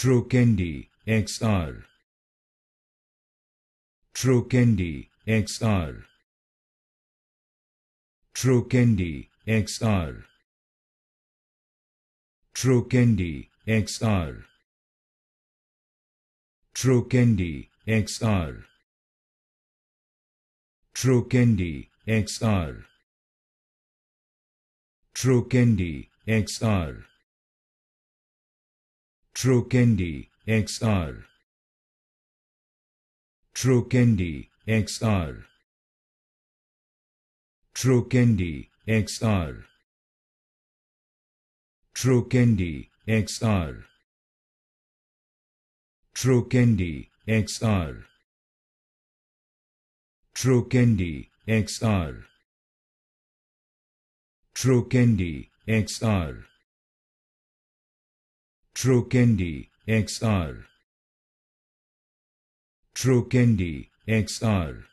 Trokendi XR Trokendi XR Trokendi XR Trokendi XR Trokendi XR Trokendi XR Trokendi XR Trokendi XR Trokendi XR Trokendi XR Trokendi XR Trokendi XR Trokendi XR Trokendi XR Trokendi XR Trokendi XR